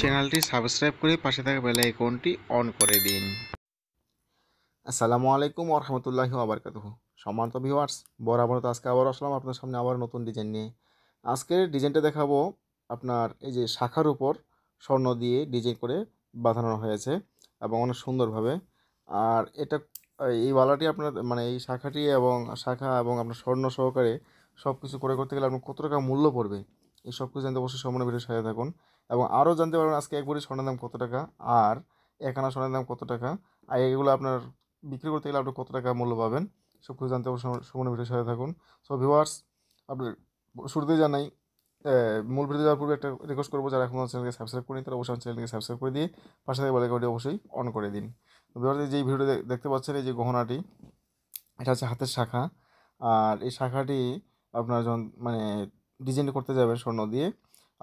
চ্যানেলটি সাবস্ক্রাইব করে পাশে থাকা বেল আইকনটি অন করে দিন আসসালামু আলাইকুম ওরহামতুল্লাহি আবরকাত সম্মানিত ভিউয়ার্স বরাবর তো আজকে আবার আসলাম আপনার সামনে আবার নতুন ডিজাইন নিয়ে আজকের ডিজাইনটা দেখাবো আপনার এই যে শাখার উপর স্বর্ণ দিয়ে ডিজাইন করে বাঁধানো হয়েছে এবং অনেক সুন্দরভাবে আর এটা এই বালাটি আপনার মানে এই শাখাটি এবং শাখা এবং আপনার স্বর্ণ সহকারে সব কিছু করে করতে গেলে আপনার কত টাকা মূল্য পড়বে এই সব কিছু জানতে অবশ্যই সম্পূর্ণ ভিডিও সাথে থাকুন এবং আরও জানতে পারবেন আজকে এক ভরি স্বর্ণের দাম কত টাকা আর একানা স্বর্ণের দাম কত টাকা আর এগুলো আপনার বিক্রি করতে গেলে আপনি কত টাকা মূল্য পাবেন সব কিছু জানতে পারবেন সুমন ভিডিওর সাথে থাকুন সো ভিউয়ার্স আপনার শুরুতেই জানাই মূল ভিডিও যাওয়ার পূর্বে একটা রিকোয়েস্ট করবো যারা এখন চ্যানেলকে সাবস্ক্রাইব করেন তারা অবশ্যই চ্যানেলকে সাবস্ক্রাইব করে দিয়ে পাশে থেকে গাড়ি অবশ্যই অন করে দিন ভিউয়ার্স যেই ভিডিও দেখতে পাচ্ছেন এই যে গহনাটি এটা হচ্ছে হাতের শাখা আর এই শাখাটি আপনার যখন মানে ডিজাইন করতে যাবেন স্বর্ণ দিয়ে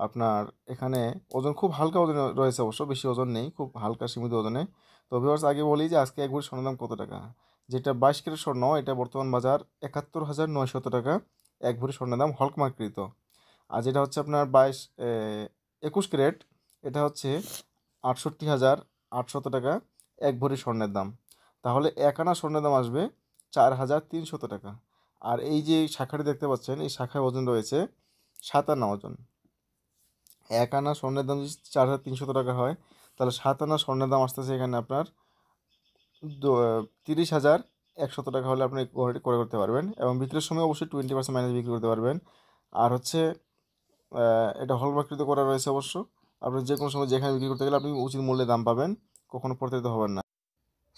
আপনার এখানে ওজন খুব হালকা ওজন রয়েছে অবশ্য বেশি ওজন নেই খুব হালকা সীমিত ওজনে তো ভিউয়ার্স আগে বলি যে আজকে এক ভরি স্বর্ণের দাম কত টাকা যেটা বাইশ কেজি স্বর্ণ এটা বর্তমান বাজার একাত্তর হাজার নয়শত টাকা এক ভরি স্বর্ণের দাম হলকমার্ককৃত আর যেটা হচ্ছে আপনার বাইশ একুশ ক্যারেট এটা হচ্ছে আটষট্টি হাজার আটশত টাকা এক ভরি স্বর্ণের দাম তাহলে এক আনা স্বর্ণের দাম আসবে চার হাজার তিনশত টাকা আর এই যে শাখাটি দেখতে পাচ্ছেন এই শাখায় ওজন রয়েছে সাতান্ন ওজন এক আনা স্বর্ণের দাম যদি চার হাজার তিনশত টাকা হয় তাহলে সাত আনা স্বর্ণের দাম আসতেছে এখানে আপনার তিরিশ হাজার একশত টাকা হলে আপনি ঘরটি ক্রয় করতে পারবেন এবং বিক্রির সময় অবশ্যই টোয়েন্টি পার্সেন্ট মাইনাস বিক্রি করতে পারবেন আর হচ্ছে এটা হলমার্কৃত করা রয়েছে অবশ্য আপনি যে কোনো সময় যেখানে বিক্রি করতে গেলে আপনি উচিত মূল্যে দাম পাবেন কখনো প্রতারিত হবেন না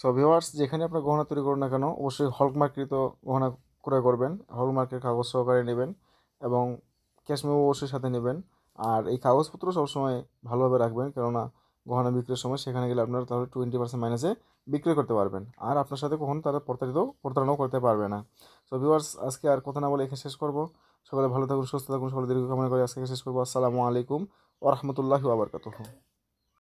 সো ভিওয়ার্স যেখানে আপনার গহনা তৈরি করুন না কেন অবশ্যই হলমার্কৃত গহনা ক্রয় করবেন হলমার্কের কাগজ সহকারে নেবেন এবং ক্যাশ অবশ্যই সাথে নেবেন আর এই কাগজপত্র সবসময় ভালোভাবে রাখবেন কেননা গহনা বিক্রির সময় সেখানে গেলে আপনারা তাহলে টোয়েন্টি পার্সেন্ট মাইনাসে বিক্রি করতে পারবেন আর আপনার সাথে কখনো তারা প্রতারিত প্রতারণাও করতে পারবে না সো ভিউয়ার্স আজকে আর কথা না বলে এখানে শেষ করবো সকালে ভালো থাকুন সুস্থ থাকুন সকলে দীর্ঘ কামনা করে আজকে শেষ করবো আসসালামু আলাইকুম ওরহমতুল্লাহ আবরকাত